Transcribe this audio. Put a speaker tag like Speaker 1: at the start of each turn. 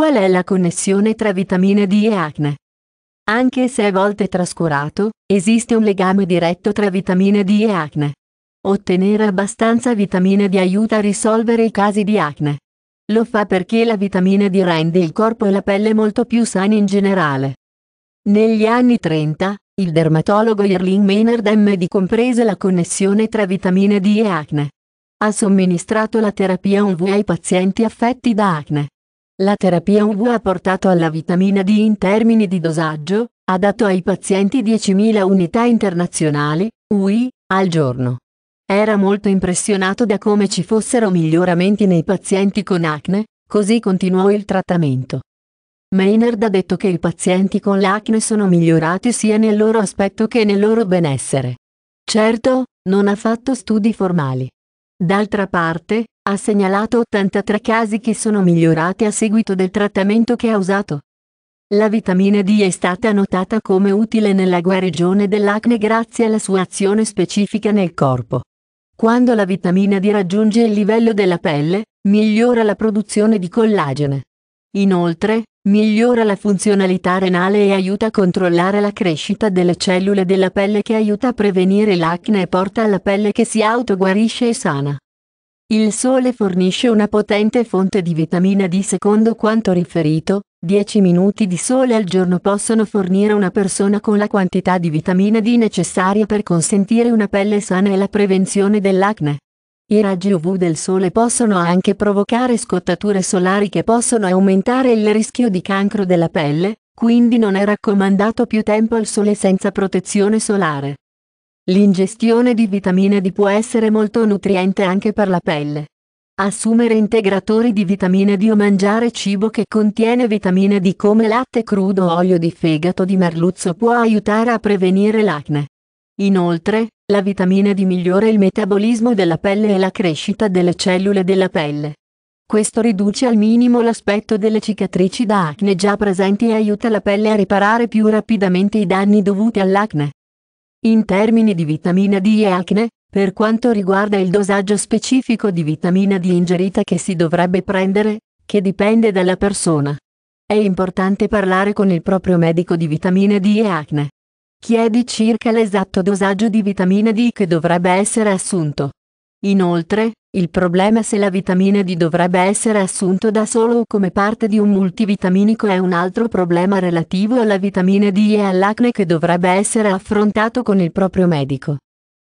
Speaker 1: Qual è la connessione tra vitamina D e acne? Anche se a volte trascurato, esiste un legame diretto tra vitamina D e acne. Ottenere abbastanza vitamina D aiuta a risolvere i casi di acne. Lo fa perché la vitamina D rende il corpo e la pelle molto più sani in generale. Negli anni 30, il dermatologo Irling Maynard MD comprese la connessione tra vitamina D e acne. Ha somministrato la terapia UV ai pazienti affetti da acne. La terapia UV ha portato alla vitamina D in termini di dosaggio, ha dato ai pazienti 10.000 unità internazionali, UI, al giorno. Era molto impressionato da come ci fossero miglioramenti nei pazienti con acne, così continuò il trattamento. Maynard ha detto che i pazienti con l'acne sono migliorati sia nel loro aspetto che nel loro benessere. Certo, non ha fatto studi formali. D'altra parte, ha segnalato 83 casi che sono migliorati a seguito del trattamento che ha usato. La vitamina D è stata notata come utile nella guarigione dell'acne grazie alla sua azione specifica nel corpo. Quando la vitamina D raggiunge il livello della pelle, migliora la produzione di collagene. Inoltre, migliora la funzionalità renale e aiuta a controllare la crescita delle cellule della pelle che aiuta a prevenire l'acne e porta alla pelle che si autoguarisce e sana. Il sole fornisce una potente fonte di vitamina D secondo quanto riferito, 10 minuti di sole al giorno possono fornire una persona con la quantità di vitamina D necessaria per consentire una pelle sana e la prevenzione dell'acne. I raggi UV del sole possono anche provocare scottature solari che possono aumentare il rischio di cancro della pelle, quindi non è raccomandato più tempo al sole senza protezione solare. L'ingestione di vitamina D può essere molto nutriente anche per la pelle. Assumere integratori di vitamina D o mangiare cibo che contiene vitamina D come latte crudo o olio di fegato di merluzzo può aiutare a prevenire l'acne. Inoltre, la vitamina D migliora il metabolismo della pelle e la crescita delle cellule della pelle. Questo riduce al minimo l'aspetto delle cicatrici da acne già presenti e aiuta la pelle a riparare più rapidamente i danni dovuti all'acne. In termini di vitamina D e acne, per quanto riguarda il dosaggio specifico di vitamina D ingerita che si dovrebbe prendere, che dipende dalla persona. È importante parlare con il proprio medico di vitamina D e acne. Chiedi circa l'esatto dosaggio di vitamina D che dovrebbe essere assunto. Inoltre, il problema se la vitamina D dovrebbe essere assunto da solo o come parte di un multivitaminico è un altro problema relativo alla vitamina D e all'acne che dovrebbe essere affrontato con il proprio medico.